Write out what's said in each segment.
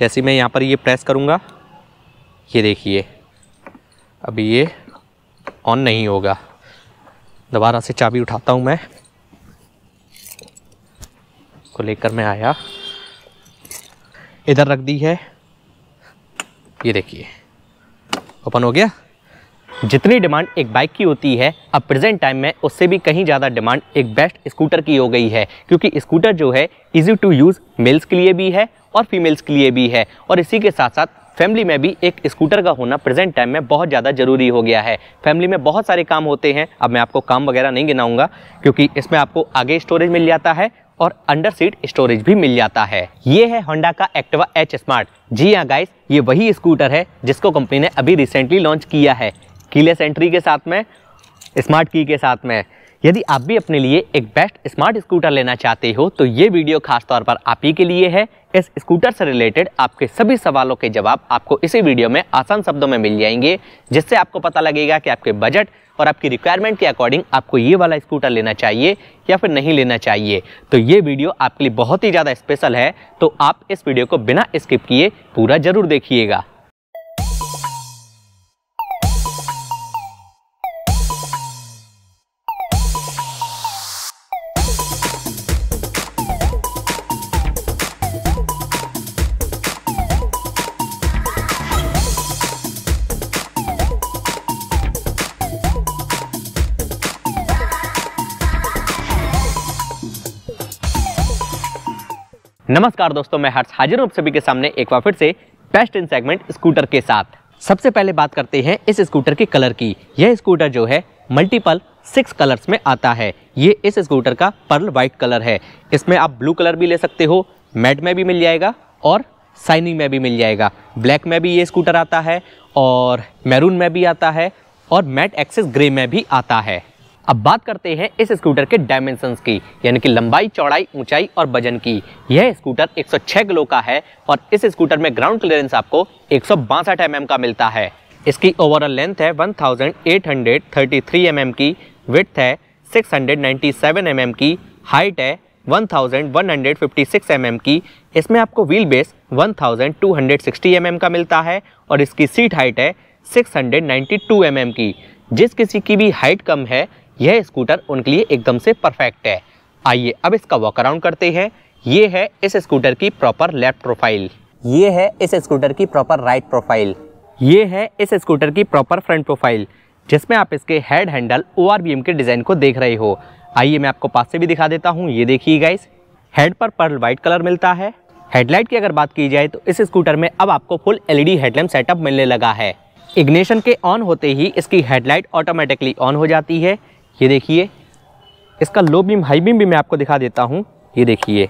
जैसे मैं यहाँ पर ये प्रेस करूँगा ये देखिए अभी ये ऑन नहीं होगा दोबारा से चाबी उठाता हूँ मैं को लेकर मैं आया इधर रख दी है ये देखिए ओपन हो गया जितनी डिमांड एक बाइक की होती है अब प्रेजेंट टाइम में उससे भी कहीं ज़्यादा डिमांड एक बेस्ट स्कूटर की हो गई है क्योंकि स्कूटर जो है इजी टू यूज़ मेल्स के लिए भी है और फीमेल्स के लिए भी है और इसी के साथ साथ फैमिली में भी एक स्कूटर का होना प्रेजेंट टाइम में बहुत ज़्यादा ज़रूरी हो गया है फैमिली में बहुत सारे काम होते हैं अब मैं आपको काम वगैरह नहीं गिनाऊंगा क्योंकि इसमें आपको आगे स्टोरेज मिल जाता है और अंडर सीट स्टोरेज भी मिल जाता है ये है होंडा का एक्टिवा एच स्मार्ट जी हाँ गाइस ये वही स्कूटर है जिसको कंपनी ने अभी रिसेंटली लॉन्च किया है कीलेस एंट्री के साथ में स्मार्ट की के साथ में यदि आप भी अपने लिए एक बेस्ट स्मार्ट स्कूटर लेना चाहते हो तो ये वीडियो खासतौर पर आप ही के लिए है इस स्कूटर से रिलेटेड आपके सभी सवालों के जवाब आपको इसी वीडियो में आसान शब्दों में मिल जाएंगे जिससे आपको पता लगेगा कि आपके बजट और आपकी रिक्वायरमेंट के अकॉर्डिंग आपको ये वाला स्कूटर लेना चाहिए या फिर नहीं लेना चाहिए तो ये वीडियो आपके लिए बहुत ही ज़्यादा स्पेशल है तो आप इस वीडियो को बिना स्किप किए पूरा ज़रूर देखिएगा नमस्कार दोस्तों मैं हर्ष हाजिर हूँ सभी के सामने एक बार फिर से बेस्ट इन सेगमेंट स्कूटर के साथ सबसे पहले बात करते हैं इस स्कूटर के कलर की यह स्कूटर जो है मल्टीपल सिक्स कलर्स में आता है ये इस स्कूटर का पर्ल वाइट कलर है इसमें आप ब्लू कलर भी ले सकते हो मेड में भी मिल जाएगा और साइनिंग में भी मिल जाएगा ब्लैक में भी ये स्कूटर आता है और मैरून में भी आता है और मैट एक्सेस ग्रे में भी आता है अब बात करते हैं इस स्कूटर के डायमेंशन की यानी कि लंबाई चौड़ाई ऊंचाई और वजन की यह स्कूटर 106 किलो का है और इस स्कूटर में ग्राउंड क्लियरेंस आपको एक सौ mm का मिलता है इसकी ओवरऑल लेंथ है 1833 mm की विथ है 697 mm की हाइट है 1156 mm की इसमें आपको व्हील बेस 1260 mm का मिलता है और इसकी सीट हाइट है 692 mm की जिस किसी की भी हाइट कम है यह स्कूटर उनके लिए एकदम से परफेक्ट है आइए अब इसका अराउंड करते हैं ये है इस स्कूटर की प्रॉपर लेफ्ट प्रोफाइल ये है इस स्कूटर की प्रॉपर राइट प्रोफाइल ये है इस स्कूटर की प्रॉपर फ्रंट प्रोफाइल जिसमें आप इसके हेड हैंडल ओ के डिज़ाइन को देख रहे हो आइए मैं आपको पास से भी दिखा देता हूँ ये देखिए गाइस हेड पर पर्ल वाइट कलर मिलता है हेडलाइट की अगर बात की जाए तो इस स्कूटर में अब आपको फुल एलईडी हेडलैम्प सेटअप मिलने लगा है इग्निशन के ऑन होते ही इसकी हेडलाइट ऑटोमेटिकली ऑन हो जाती है ये देखिए इसका लो बीम हाई बीम भी मैं आपको दिखा देता हूँ ये देखिए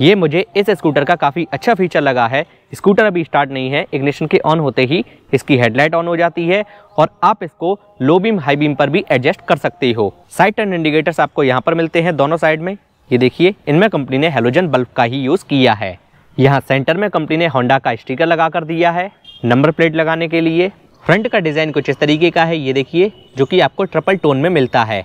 ये मुझे इस स्कूटर का काफ़ी अच्छा फीचर लगा है स्कूटर अभी स्टार्ट नहीं है इग्निशन के ऑन होते ही इसकी हेडलाइट ऑन हो जाती है और आप इसको लो बीम हाई बीम पर भी एडजस्ट कर सकते हो साइड टर्न इंडिकेटर्स आपको यहाँ पर मिलते हैं दोनों साइड में ये देखिए इनमें कंपनी ने हेलोजन बल्ब का ही यूज़ किया है यहाँ सेंटर में कंपनी ने होंडा का स्टिकर लगा कर दिया है नंबर प्लेट लगाने के लिए फ्रंट का डिज़ाइन कुछ इस तरीके का है ये देखिए जो कि आपको ट्रिपल टोन में मिलता है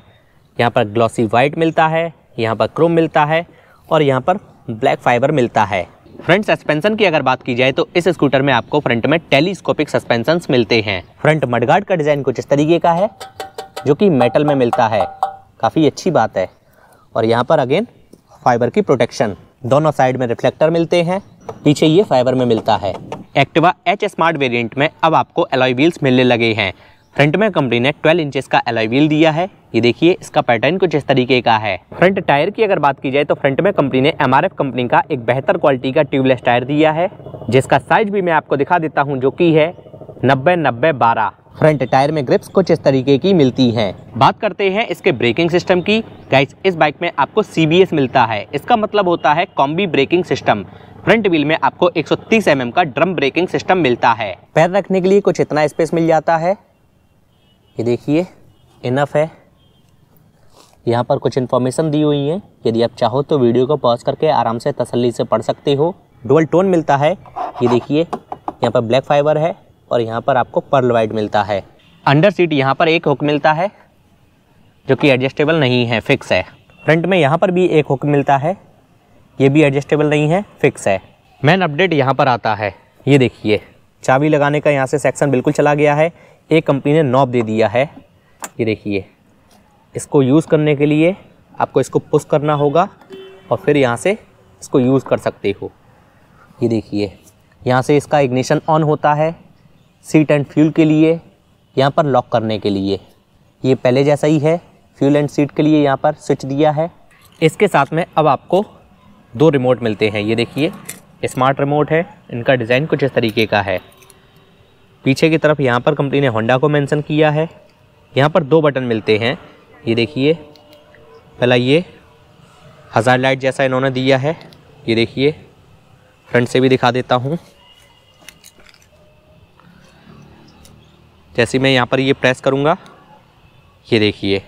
यहाँ पर ग्लॉसी वाइट मिलता है यहाँ पर क्रोम मिलता है और यहाँ पर ब्लैक फाइबर मिलता है फ्रंट सस्पेंशन की अगर बात की जाए तो इस स्कूटर में आपको फ्रंट में टेलीस्कोपिक सस्पेंशन मिलते हैं फ्रंट मडगार्ड का डिज़ाइन कुछ इस तरीके का है जो कि मेटल में मिलता है काफ़ी अच्छी बात है और यहाँ पर अगेन फाइबर की प्रोटेक्शन दोनों साइड में रिफ्लेक्टर मिलते हैं पीछे ये फाइबर में मिलता है एक्टिवा एच स्मार्ट वेरिएंट में अब आपको एलॉय व्हील्स मिलने लगे हैं फ्रंट में कंपनी ने 12 इंचेस का एलॉय व्हील दिया है ये देखिए इसका पैटर्न कुछ इस तरीके का है फ्रंट टायर की अगर बात की जाए तो फ्रंट में कंपनी ने एम कंपनी का एक बेहतर क्वालिटी का ट्यूबलेस टायर दिया है जिसका साइज भी मैं आपको दिखा देता हूँ जो की है नब्बे नब्बे बारह फ्रंट टायर में ग्रिप्स कुछ इस तरीके की मिलती हैं बात करते हैं इसके ब्रेकिंग सिस्टम की गाइस इस बाइक में आपको सी मिलता है इसका मतलब होता है combi braking system front wheel में आपको 130 mm का ड्रम ब्रेकिंग सिस्टम मिलता है पैर रखने के लिए कुछ इतना स्पेस मिल जाता है ये देखिए इनफ है यहाँ पर कुछ इन्फॉर्मेशन दी हुई है यदि आप चाहो तो वीडियो को पॉज करके आराम से तसल्ली से पढ़ सकते हो डबल टोन मिलता है ये देखिए यहाँ पर ब्लैक फाइबर है और यहाँ पर आपको पर्ल वाइट मिलता है अंडर सीट यहाँ पर एक हुक मिलता है जो कि एडजस्टेबल नहीं है फिक्स है फ्रंट में यहाँ पर भी एक हुक मिलता है ये भी एडजस्टेबल नहीं है फिक्स है मैन अपडेट यहाँ पर आता है ये देखिए चाबी लगाने का यहाँ से सेक्शन बिल्कुल चला गया है एक कंपनी ने नॉब दे दिया है ये देखिए इसको यूज़ करने के लिए आपको इसको पुश करना होगा और फिर यहाँ से इसको यूज़ कर सकते हो ये देखिए यहाँ से इसका इग्निशन ऑन होता है सीट एंड फ्यूल के लिए यहाँ पर लॉक करने के लिए ये पहले जैसा ही है फ्यूल एंड सीट के लिए यहाँ पर स्विच दिया है इसके साथ में अब आपको दो रिमोट मिलते हैं ये देखिए स्मार्ट रिमोट है इनका डिज़ाइन कुछ इस तरीके का है पीछे की तरफ यहाँ पर कंपनी ने होंडा को मेंशन किया है यहाँ पर दो बटन मिलते हैं ये देखिए पहला ये हज़ार लाइट जैसा इन्होंने दिया है ये देखिए फ्रंट से भी दिखा देता हूँ जैसे मैं यहाँ पर ये प्रेस करूँगा ये देखिए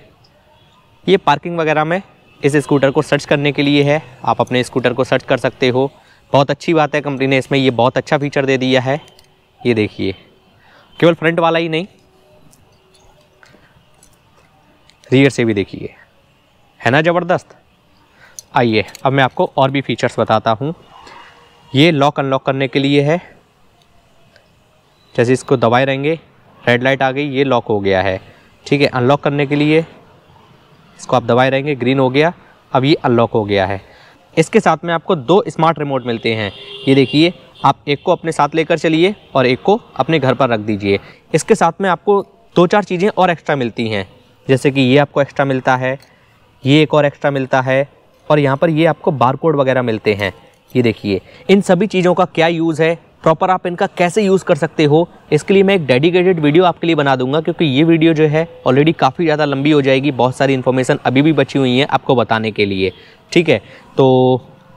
ये पार्किंग वगैरह में इस स्कूटर को सर्च करने के लिए है आप अपने स्कूटर को सर्च कर सकते हो बहुत अच्छी बात है कंपनी ने इसमें ये बहुत अच्छा फीचर दे दिया है ये देखिए केवल फ्रंट वाला ही नहीं रियर से भी देखिए है ना ज़बरदस्त आइए अब मैं आपको और भी फीचर्स बताता हूँ ये लॉक अनलॉक करने के लिए है जैसे इसको दबाए रहेंगे रेड लाइट आ गई ये लॉक हो गया है ठीक है अनलॉक करने के लिए इसको आप दबाए रहेंगे ग्रीन हो गया अब ये अनलॉक हो गया है इसके साथ में आपको दो स्मार्ट रिमोट मिलते हैं ये देखिए आप एक को अपने साथ लेकर चलिए और एक को अपने घर पर रख दीजिए इसके साथ में आपको दो चार चीज़ें और एक्स्ट्रा मिलती हैं जैसे कि ये आपको एक्स्ट्रा मिलता है ये एक और एक्स्ट्रा मिलता है और यहाँ पर ये आपको बार कोड वगैरह मिलते हैं ये देखिए इन सभी चीज़ों का क्या यूज़ है प्रॉपर आप इनका कैसे यूज़ कर सकते हो इसके लिए मैं एक डेडिकेटेड वीडियो आपके लिए बना दूंगा क्योंकि ये वीडियो जो है ऑलरेडी काफ़ी ज़्यादा लंबी हो जाएगी बहुत सारी इन्फॉर्मेशन अभी भी बची हुई है आपको बताने के लिए ठीक है तो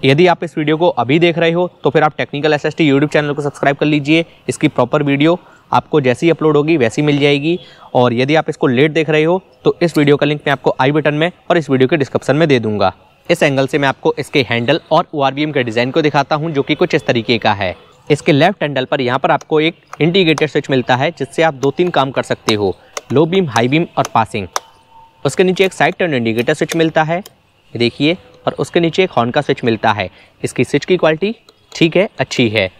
यदि आप इस वीडियो को अभी देख रहे हो तो फिर आप technical S S YouTube channel को सब्सक्राइब कर लीजिए इसकी प्रॉपर वीडियो आपको जैसी अपलोड होगी वैसी मिल जाएगी और यदि आप इसको लेट देख रहे हो तो इस वीडियो का लिंक मैं आपको आई बटन में और इस वीडियो के डिस्क्रिप्शन में दे दूंगा इस एंगल से मैं आपको इसके हैंडल और ओ के डिज़ाइन को दिखाता हूँ जो कि कुछ इस तरीके का है इसके लेफ्ट हैंडल पर यहाँ पर आपको एक इंटीग्रेटेड स्विच मिलता है जिससे आप दो तीन काम कर सकते हो लो बीम हाई बीम और पासिंग उसके नीचे एक साइड टर्न इंडिकेटर स्विच मिलता है देखिए और उसके नीचे एक हॉर्न का स्विच मिलता है इसकी स्विच की क्वालिटी ठीक है अच्छी है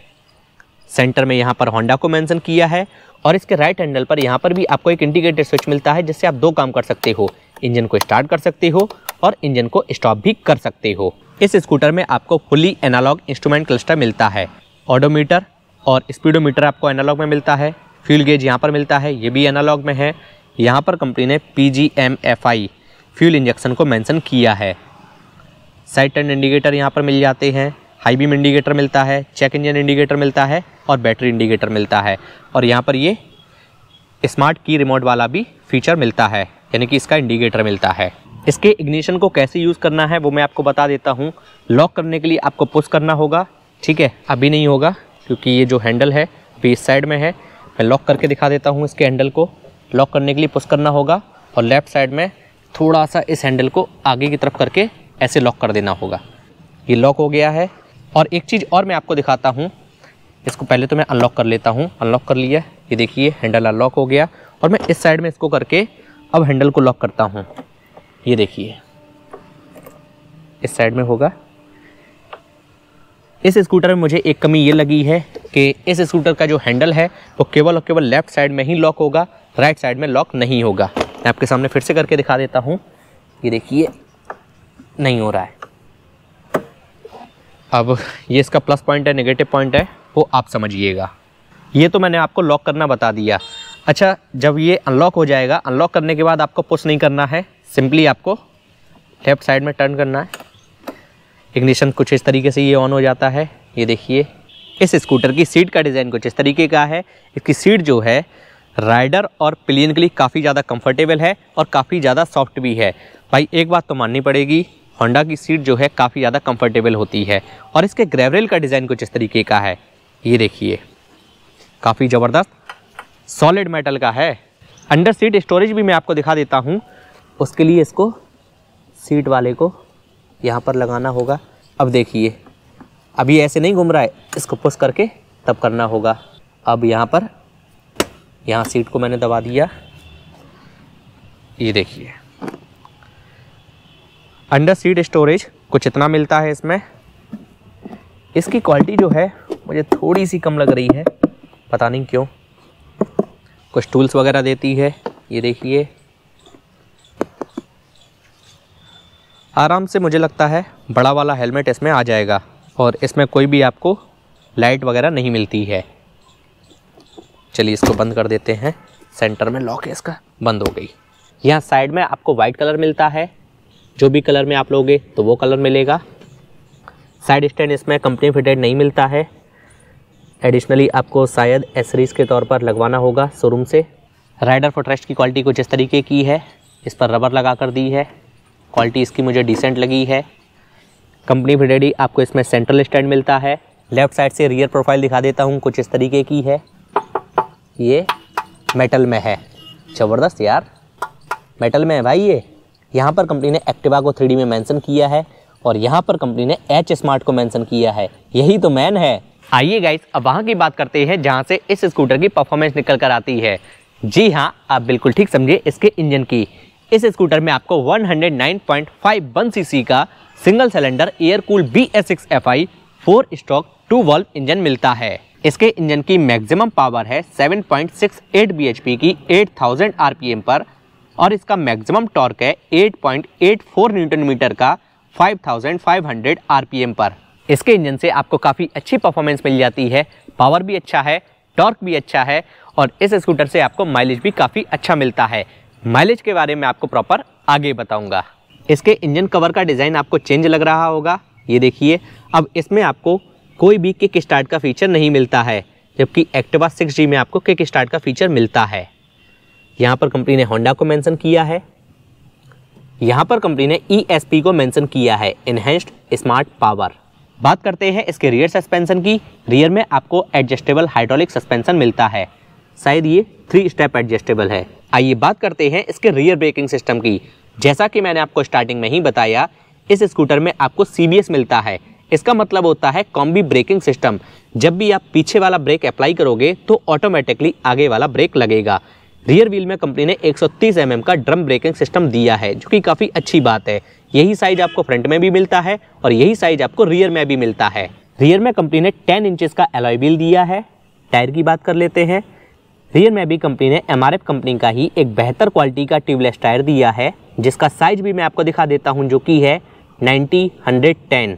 सेंटर में यहाँ पर होंडा को मेंशन किया है और इसके राइट हैंडल पर यहाँ पर भी आपको एक इंडिकेटर स्विच मिलता है जिससे आप दो काम कर सकते हो इंजन को स्टार्ट कर सकते हो और इंजन को स्टॉप भी कर सकते हो इस स्कूटर में आपको फुली एनालॉग इंस्ट्रूमेंट क्लस्टर मिलता है ऑडोमीटर और स्पीडोमीटर आपको एनालॉग में मिलता है फ्यूल गेज यहाँ पर मिलता है ये भी एनालॉग में है यहाँ पर कंपनी ने P G M F I fuel injection को मेंशन किया है साइड टर्न इंडिकेटर यहाँ पर मिल जाते हैं हाई बीम इंडिकेटर मिलता है चेक इंजन इंडिकेटर मिलता है और बैटरी इंडिकेटर मिलता है और यहाँ पर ये स्मार्ट की रिमोट वाला भी फीचर मिलता है यानी कि इसका इंडिकेटर मिलता है इसके इग्निशन को कैसे यूज़ करना है वो मैं आपको बता देता हूँ लॉक करने के लिए आपको पुश करना होगा ठीक है अभी नहीं होगा क्योंकि ये जो हैंडल है अभी इस साइड में है मैं लॉक करके दिखा देता हूँ इसके हैंडल को लॉक करने के लिए पुश करना होगा और लेफ़्ट साइड में थोड़ा सा इस हैंडल को आगे की तरफ करके ऐसे लॉक कर देना होगा ये लॉक हो गया है और एक चीज़ और मैं आपको दिखाता हूँ इसको पहले तो मैं अनलॉक कर लेता हूँ अनलॉक कर लिया ये देखिए हैंडल अनलॉक हो गया और मैं इस साइड में इसको करके अब हैंडल को लॉक करता हूँ ये देखिए इस साइड में होगा इस स्कूटर में मुझे एक कमी ये लगी है कि इस स्कूटर का जो हैंडल है वो केवल और केवल लेफ्ट साइड में ही लॉक होगा राइट साइड में लॉक नहीं होगा मैं आपके सामने फिर से करके दिखा देता हूँ ये देखिए नहीं हो रहा है अब ये इसका प्लस पॉइंट है नेगेटिव पॉइंट है वो आप समझिएगा ये तो मैंने आपको लॉक करना बता दिया अच्छा जब ये अनलॉक हो जाएगा अनलॉक करने के बाद आपको पुश नहीं करना है सिंपली आपको लेफ़्ट साइड में टर्न करना है इग्निशन कुछ इस तरीके से ये ऑन हो जाता है ये देखिए इस स्कूटर की सीट का डिज़ाइन कुछ इस तरीके का है इसकी सीट जो है राइडर और प्लेन के लिए काफ़ी ज़्यादा कंफर्टेबल है और काफ़ी ज़्यादा सॉफ्ट भी है भाई एक बात तो माननी पड़ेगी होंडा की सीट जो है काफ़ी ज़्यादा कंफर्टेबल होती है और इसके ग्रेवरेल का डिज़ाइन कुछ इस तरीके का है ये देखिए काफ़ी ज़बरदस्त सॉलिड मेटल का है अंडर सीट स्टोरेज भी मैं आपको दिखा देता हूँ उसके लिए इसको सीट वाले को यहाँ पर लगाना होगा अब देखिए अभी ऐसे नहीं घूम रहा है इसको पुश करके तब करना होगा अब यहाँ पर यहाँ सीट को मैंने दबा दिया ये देखिए अंडर सीट स्टोरेज कुछ इतना मिलता है इसमें इसकी क्वालिटी जो है मुझे थोड़ी सी कम लग रही है पता नहीं क्यों कुछ टूल्स वगैरह देती है ये देखिए आराम से मुझे लगता है बड़ा वाला हेलमेट इसमें आ जाएगा और इसमें कोई भी आपको लाइट वगैरह नहीं मिलती है चलिए इसको बंद कर देते हैं सेंटर में लॉक है इसका बंद हो गई यहाँ साइड में आपको वाइट कलर मिलता है जो भी कलर में आप लोगे तो वो कलर मिलेगा साइड स्टैंड इसमें कंपनी फिटेड नहीं मिलता है एडिशनली आपको शायद एसरीज के तौर पर लगवाना होगा शोरूम से राइडर फुटरेस्ट की क्वालिटी कुछ इस तरीके की है इस पर रबर लगा कर दी है क्वालिटी इसकी मुझे डिसेंट लगी है कंपनी फिडेडी आपको इसमें सेंट्रल स्टैंड मिलता है लेफ्ट साइड से रियर प्रोफाइल दिखा देता हूँ कुछ इस तरीके की है ये मेटल में है ज़बरदस्त यार मेटल में है भाई ये यहाँ पर कंपनी ने एक्टिवा को थ्री में मैंसन किया है और यहाँ पर कंपनी ने एच स्मार्ट को मैंसन किया है यही तो मैन है आइए गाइस अब वहाँ की बात करते हैं जहाँ से इस स्कूटर की परफॉर्मेंस निकल कर आती है जी हाँ आप बिल्कुल ठीक समझिए इसके इंजन की इस स्कूटर में आपको 109.51 सीसी का single cylinder air cool B S six F I four stroke two valve engine मिलता है इसके इंजन की मैक्सिमम पावर है 7.68 पॉइंट की 8000 थाउजेंड पर और इसका मैक्सिमम टॉर्क है 8.84 न्यूटन मीटर का 5500 थाउजेंड पर इसके इंजन से आपको काफ़ी अच्छी परफॉर्मेंस मिल जाती है पावर भी अच्छा है टॉर्क भी अच्छा है और इस स्कूटर से आपको माइलेज भी काफ़ी अच्छा मिलता है माइलेज के बारे में आपको प्रॉपर आगे बताऊंगा इसके इंजन कवर का डिज़ाइन आपको चेंज लग रहा होगा ये देखिए अब इसमें आपको कोई भी किक स्टार्ट का फीचर नहीं मिलता है जबकि एक्टिवा सिक्स जी में आपको किक स्टार्ट का फीचर मिलता है यहाँ पर कंपनी ने होंडा को मैंसन किया है यहाँ पर कंपनी ने ई e को मैंसन किया है इनहेंस्ड स्मार्ट पावर बात करते हैं इसके रियर सस्पेंशन की रियर में आपको एडजस्टेबल हाइड्रोलिक सस्पेंशन मिलता है शायद ये थ्री स्टेप एडजस्टेबल है आइए बात करते हैं इसके रियर ब्रेकिंग सिस्टम की जैसा कि मैंने आपको स्टार्टिंग में ही बताया इस स्कूटर में आपको सी मिलता है इसका मतलब होता है कॉम्बी ब्रेकिंग सिस्टम जब भी आप पीछे वाला ब्रेक अप्लाई करोगे तो ऑटोमेटिकली आगे वाला ब्रेक लगेगा रियर व्हील में कंपनी ने 130 एम mm का ड्रम ब्रेकिंग सिस्टम दिया है जो कि काफ़ी अच्छी बात है यही साइज आपको फ्रंट में भी मिलता है और यही साइज आपको रियर में भी मिलता है रियर में कंपनी ने 10 इंचेस का एलॉय व्हील दिया है टायर की बात कर लेते हैं रियर में बी कंपनी ने एम कंपनी का ही एक बेहतर क्वालिटी का ट्यूबलेस टायर दिया है जिसका साइज भी मैं आपको दिखा देता हूँ जो कि है नाइन्टी हंड्रेड टेन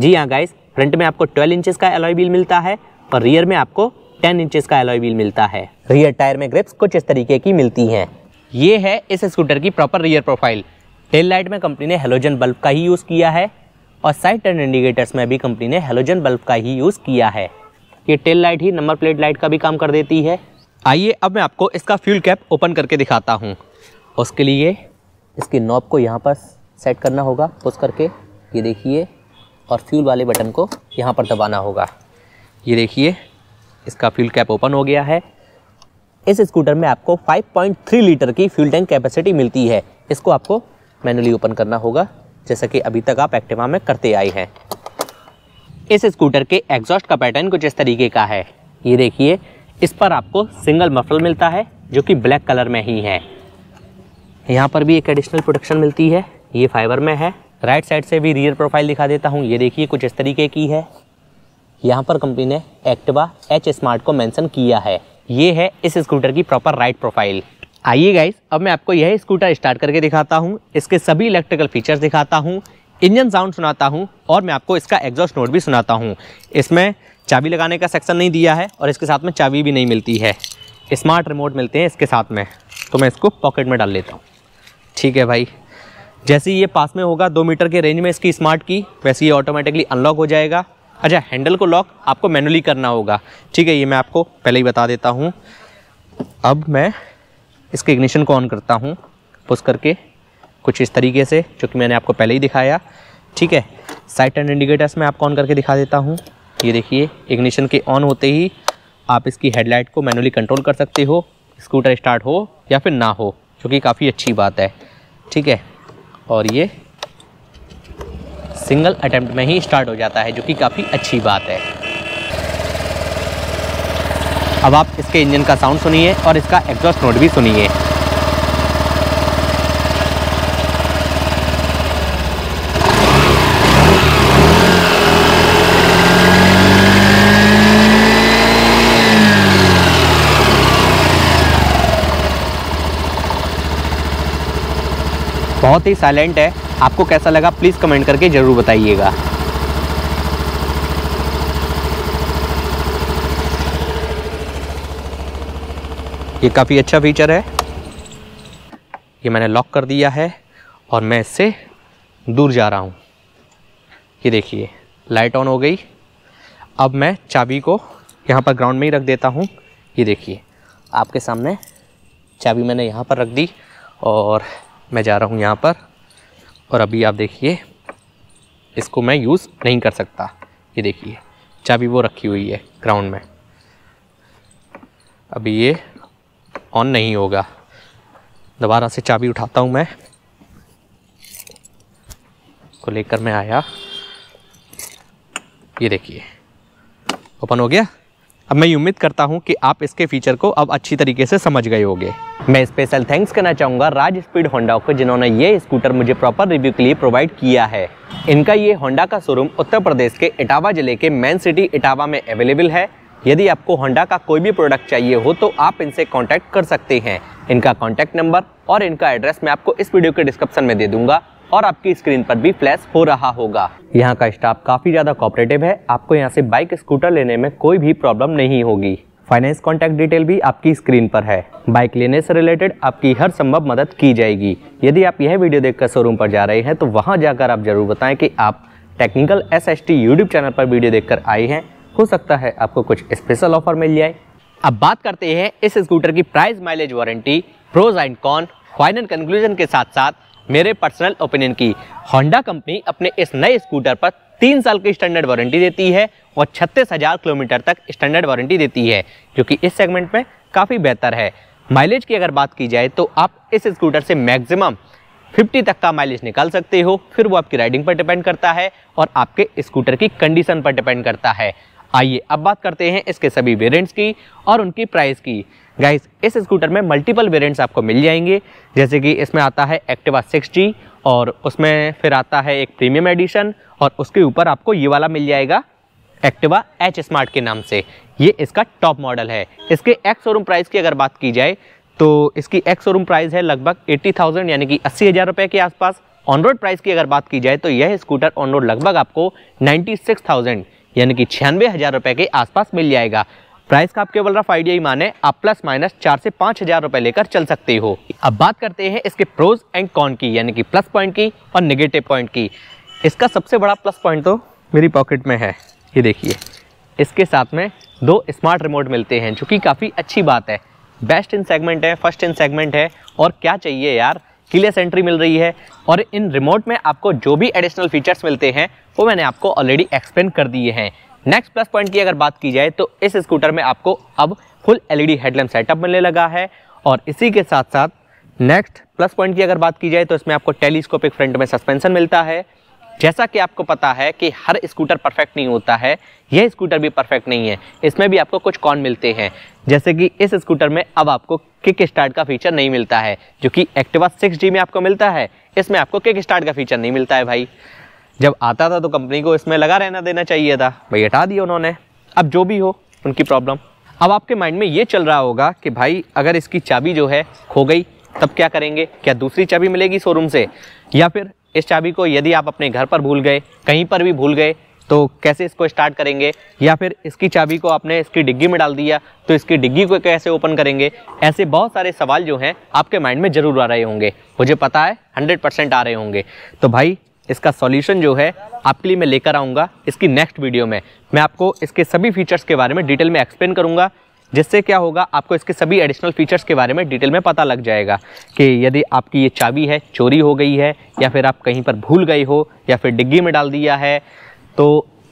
जी हाँ गाइस फ्रंट में आपको 12 इंचेस का एलॉय व्हील मिलता है और रियर में आपको 10 इंचेस का एलॉय व्हील मिलता है रियर टायर में ग्रिप्स कुछ इस तरीके की मिलती हैं ये है इस स्कूटर की proper rear profile tail light में कंपनी ने हेलोजन बल्ब का ही यूज़ किया है और साइड टर्न इंडिकेटर्स में भी कंपनी ने हेलोजन बल्ब का ही यूज़ किया है ये टेल लाइट ही नंबर प्लेट लाइट का भी काम कर देती है आइए अब मैं आपको इसका फ्यूल कैप ओपन करके दिखाता हूँ उसके लिए इसकी नॉब को यहाँ पर सेट करना होगा पुश करके ये देखिए और फ्यूल वाले बटन को यहाँ पर दबाना होगा ये देखिए इसका फ्यूल कैप ओपन हो गया है इस स्कूटर में आपको 5.3 लीटर की फ्यूल टैंक कैपेसिटी मिलती है इसको आपको मैनुअली ओपन करना होगा जैसा कि अभी तक आप एक्टिवा में करते आए हैं इस स्कूटर के एग्जॉस्ट का पैटर्न कुछ इस तरीके का है ये देखिए इस पर आपको सिंगल मफल मिलता है जो कि ब्लैक कलर में ही है यहाँ पर भी एक एडिशनल प्रोटेक्शन मिलती है ये फाइबर में है राइट साइड से भी रियर प्रोफाइल दिखा देता हूँ ये देखिए कुछ इस तरीके की है यहाँ पर कंपनी ने एक्टिवा एच स्मार्ट को मेंशन किया है ये है इस स्कूटर की प्रॉपर राइट प्रोफाइल आइए गाइस अब मैं आपको यह स्कूटर स्टार्ट करके दिखाता हूँ इसके सभी इलेक्ट्रिकल फीचर्स दिखाता हूँ इंजन साउंड सुनाता हूँ और मैं आपको इसका एग्जॉस्ट नोट भी सुनाता हूँ इसमें चाबी लगाने का सेक्शन नहीं दिया है और इसके साथ में चाबी भी नहीं मिलती है स्मार्ट रिमोट मिलते हैं इसके साथ में तो मैं इसको पॉकेट में डाल लेता हूँ ठीक है भाई जैसे ही ये पास में होगा दो मीटर के रेंज में इसकी स्मार्ट की वैसे ये ऑटोमेटिकली अनलॉक हो जाएगा अच्छा हैंडल को लॉक आपको मैनुअली करना होगा ठीक है ये मैं आपको पहले ही बता देता हूँ अब मैं इसके इग्निशन को ऑन करता हूँ पुश करके कुछ इस तरीके से जो कि मैंने आपको पहले ही दिखाया ठीक है साइट एंड इंडिकेटर्स मैं आपको ऑन करके दिखा देता हूँ ये देखिए इग्निशन के ऑन होते ही आप इसकी हेडलाइट को मैनुअली कंट्रोल कर सकते हो स्कूटर स्टार्ट हो या फिर ना हो जो कि काफ़ी अच्छी बात है ठीक है और ये सिंगल अटैम्प्ट में ही स्टार्ट हो जाता है जो कि काफ़ी अच्छी बात है अब आप इसके इंजन का साउंड सुनिए और इसका एग्जॉस्ट नोट भी सुनिए बहुत ही साइलेंट है आपको कैसा लगा प्लीज़ कमेंट करके ज़रूर बताइएगा ये काफ़ी अच्छा फीचर है ये मैंने लॉक कर दिया है और मैं इससे दूर जा रहा हूँ ये देखिए लाइट ऑन हो गई अब मैं चाबी को यहाँ पर ग्राउंड में ही रख देता हूँ ये देखिए आपके सामने चाबी मैंने यहाँ पर रख दी और मैं जा रहा हूँ यहाँ पर और अभी आप देखिए इसको मैं यूज़ नहीं कर सकता ये देखिए चाबी वो रखी हुई है ग्राउंड में अभी ये ऑन नहीं होगा दोबारा से चाबी उठाता हूँ मैं को लेकर मैं आया ये देखिए ओपन हो गया अब मैं उम्मीद करता हूँ कि आप इसके फीचर को अब अच्छी तरीके से समझ गए होंगे मैं स्पेशल थैंक्स करना चाहूँगा राज स्पीड होंडा को जिन्होंने ये स्कूटर मुझे प्रॉपर रिव्यू के लिए प्रोवाइड किया है इनका ये होंडा का शोरूम उत्तर प्रदेश के इटावा जिले के मैन सिटी इटावा में अवेलेबल है यदि आपको होंडा का कोई भी प्रोडक्ट चाहिए हो तो आप इनसे कॉन्टैक्ट कर सकते हैं इनका कॉन्टैक्ट नंबर और इनका एड्रेस मैं आपको इस वीडियो के डिस्क्रिप्शन में दे दूंगा और आपकी स्क्रीन पर भी फ्लैश हो रहा होगा यहाँ का स्टाफ काफ़ी ज़्यादा कॉपरेटिव है आपको यहाँ से बाइक स्कूटर लेने में कोई भी प्रॉब्लम नहीं होगी फाइनेंस कॉन्टैक्ट डिटेल भी आपकी स्क्रीन पर है बाइक लेने से रिलेटेड आपकी हर संभव मदद की जाएगी यदि आप यह वीडियो देखकर शोरूम पर जा रहे हैं तो वहाँ जाकर आप जरूर बताएं कि आप technical S S T YouTube channel पर वीडियो देखकर आए हैं हो सकता है आपको कुछ स्पेशल ऑफर मिल जाए अब बात करते हैं इस स्कूटर की price mileage warranty pros and con final conclusion के साथ साथ मेरे पर्सनल ओपिनियन की होंडा कंपनी अपने इस नए स्कूटर पर तीन साल की स्टैंडर्ड वारंटी देती है और छत्तीस हज़ार किलोमीटर तक स्टैंडर्ड वारंटी देती है जो कि इस सेगमेंट में काफ़ी बेहतर है माइलेज की अगर बात की जाए तो आप इस स्कूटर से मैक्सिमम 50 तक का माइलेज निकाल सकते हो फिर वो आपकी राइडिंग पर डिपेंड करता है और आपके स्कूटर की कंडीशन पर डिपेंड करता है आइए अब बात करते हैं इसके सभी वेरिएंट्स की और उनकी प्राइस की गाइस इस स्कूटर में मल्टीपल वेरिएंट्स आपको मिल जाएंगे जैसे कि इसमें आता है एक्टिवा 6G और उसमें फिर आता है एक प्रीमियम एडिशन और उसके ऊपर आपको ये वाला मिल जाएगा एक्टिवा एच स्मार्ट के नाम से ये इसका टॉप मॉडल है इसके एक्स शोरूम प्राइस की अगर बात की जाए तो इसकी एक्स शोरूम प्राइस है लगभग एट्टी थाउजेंड यानी कि अस्सी हज़ार रुपये के आसपास ऑन रोड प्राइस की अगर बात की जाए तो यह स्कूटर ऑन रोड लगभग आपको नाइन्टी सिक्स थाउजेंड यानी कि छियानवे हज़ार रुपये के आसपास मिल जाएगा प्राइस का आप केवल रफ आइडिया ही माने आप प्लस माइनस चार से पाँच हजार रुपए लेकर चल सकते हो अब बात करते हैं इसके प्रोज एंड कॉन की यानी कि प्लस पॉइंट की और निगेटिव पॉइंट की इसका सबसे बड़ा प्लस पॉइंट तो मेरी पॉकेट में है ये देखिए इसके साथ में दो स्मार्ट रिमोट मिलते हैं जो कि काफ़ी अच्छी बात है बेस्ट इन सेगमेंट है फर्स्ट इन सेगमेंट है और क्या चाहिए यार क्लियर एंट्री मिल रही है और इन रिमोट में आपको जो भी एडिशनल फीचर्स मिलते हैं वो मैंने आपको ऑलरेडी एक्सप्लेन कर दिए हैं नेक्स्ट प्लस पॉइंट की अगर बात की जाए तो इस स्कूटर में आपको अब फुल एलईडी हेडलैम्प सेटअप मिलने लगा है और इसी के साथ साथ नेक्स्ट प्लस पॉइंट की अगर बात की जाए तो इसमें आपको टेलीस्कोपिक फ्रंट में सस्पेंशन मिलता है जैसा कि आपको पता है कि हर स्कूटर परफेक्ट नहीं होता है यह स्कूटर भी परफेक्ट नहीं है इसमें भी आपको कुछ कॉन मिलते हैं जैसे कि इस स्कूटर में अब आपको किक स्टार्ट का फीचर नहीं मिलता है जो कि एक्टिवा सिक्स में आपको मिलता है इसमें आपको किक स्टार्ट का फीचर नहीं मिलता है भाई जब आता था तो कंपनी को इसमें लगा रहना देना चाहिए था भाई हटा दिया उन्होंने अब जो भी हो उनकी प्रॉब्लम अब आपके माइंड में ये चल रहा होगा कि भाई अगर इसकी चाबी जो है खो गई तब क्या करेंगे क्या दूसरी चाबी मिलेगी शोरूम से या फिर इस चाबी को यदि आप अपने घर पर भूल गए कहीं पर भी भूल गए तो कैसे इसको स्टार्ट करेंगे या फिर इसकी चाबी को आपने इसकी डिग्गी में डाल दिया तो इसकी डिग्गी को कैसे ओपन करेंगे ऐसे बहुत सारे सवाल जो हैं आपके माइंड में ज़रूर आ रहे होंगे मुझे पता है परसेंट आ रहे होंगे तो भाई इसका सॉल्यूशन जो है आपके लिए मैं लेकर आऊँगा इसकी नेक्स्ट वीडियो में मैं आपको इसके सभी फीचर्स के बारे में डिटेल में एक्सप्लेन करूँगा जिससे क्या होगा आपको इसके सभी एडिशनल फीचर्स के बारे में डिटेल में पता लग जाएगा कि यदि आपकी ये चाबी है चोरी हो गई है या फिर आप कहीं पर भूल गए हो या फिर डिग्गी में डाल दिया है तो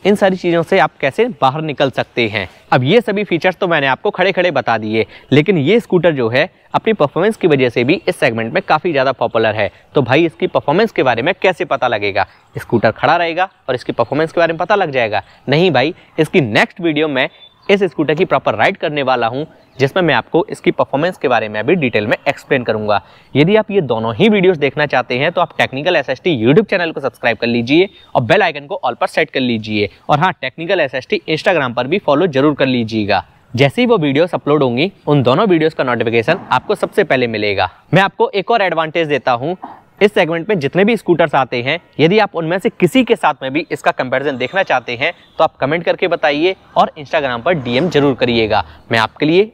इन सारी चीज़ों से आप कैसे बाहर निकल सकते हैं अब ये सभी फीचर्स तो मैंने आपको खड़े खड़े बता दिए लेकिन ये स्कूटर जो है अपनी परफॉर्मेंस की वजह से भी इस सेगमेंट में काफ़ी ज़्यादा पॉपुलर है तो भाई इसकी परफॉर्मेंस के बारे में कैसे पता लगेगा स्कूटर खड़ा रहेगा और इसकी परफॉर्मेंस के बारे में पता लग जाएगा नहीं भाई इसकी नेक्स्ट वीडियो में इस स्कूटर की प्रॉपर राइड करने वाला हूँ जिसमें मैं आपको इसकी परफॉर्मेंस के बारे में भी डिटेल में एक्सप्लेन करूंगा यदि आप ये दोनों ही वीडियोस देखना चाहते हैं तो आप technical S S T YouTube channel को सब्सक्राइब कर लीजिए और बेल आइकन को ऑल पर सेट कर लीजिए और हाँ technical S S T Instagram पर भी फॉलो जरूर कर लीजिएगा जैसे ही वो वीडियोस अपलोड होंगी उन दोनों वीडियोस का नोटिफिकेशन आपको सबसे पहले मिलेगा मैं आपको एक और एडवांटेज देता हूँ इस सेगमेंट में जितने भी स्कूटर्स आते हैं यदि आप उनमें से किसी के साथ में भी इसका कंपैरिजन देखना चाहते हैं तो आप कमेंट करके बताइए और इंस्टाग्राम पर डीएम जरूर करिएगा मैं आपके लिए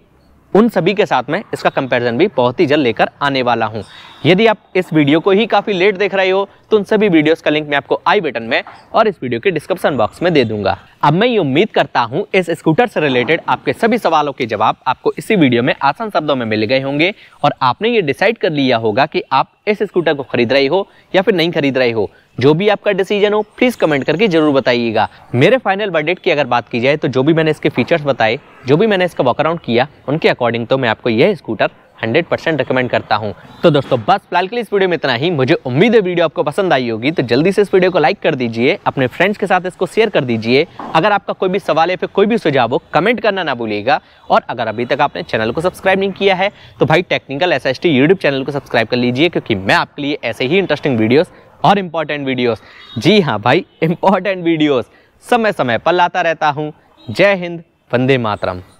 उन सभी के साथ में इसका कंपैरिजन भी बहुत ही जल्द लेकर आने वाला हूँ यदि आप इस वीडियो को ही काफ़ी लेट देख रहे हो तो उन सभी वीडियोस का लिंक मैं आपको आई बटन में और इस वीडियो के डिस्क्रिप्शन बॉक्स में दे दूंगा अब मैं ये उम्मीद करता हूँ इस स्कूटर से रिलेटेड आपके सभी सवालों के जवाब आपको इसी वीडियो में आसान शब्दों में मिल गए होंगे और आपने ये डिसाइड कर लिया होगा कि आप इस स्कूटर को खरीद रहे हो या फिर नहीं खरीद रहे हो जो भी आपका डिसीजन हो प्लीज़ कमेंट करके ज़रूर बताइएगा मेरे फाइनल बजट की अगर बात की जाए तो जो भी मैंने इसके फीचर्स बताए जो भी मैंने इसका वॉकअराउंड किया उनके अकॉर्डिंग तो मैं आपको यह स्कूटर 100 परसेंट रिकमेंड करता हूँ तो दोस्तों बस फिलहाल के लिए इस वीडियो में इतना ही मुझे उम्मीद है वीडियो आपको पसंद आई होगी तो जल्दी से इस वीडियो को लाइक कर दीजिए अपने फ्रेंड्स के साथ इसको शेयर कर दीजिए अगर आपका कोई भी सवाल या फिर कोई भी सुझाव हो कमेंट करना ना भूलिएगा और अगर अभी तक आपने चैनल को सब्सक्राइब नहीं किया है तो भाई technical S S T YouTube channel को सब्सक्राइब कर लीजिए क्योंकि मैं आपके लिए ऐसे ही इंटरेस्टिंग वीडियोज़ और इम्पॉर्टेंट वीडियोस जी हाँ भाई इम्पॉर्टेंट वीडियोस समय समय पर लाता रहता हूँ जय हिंद वंदे मातरम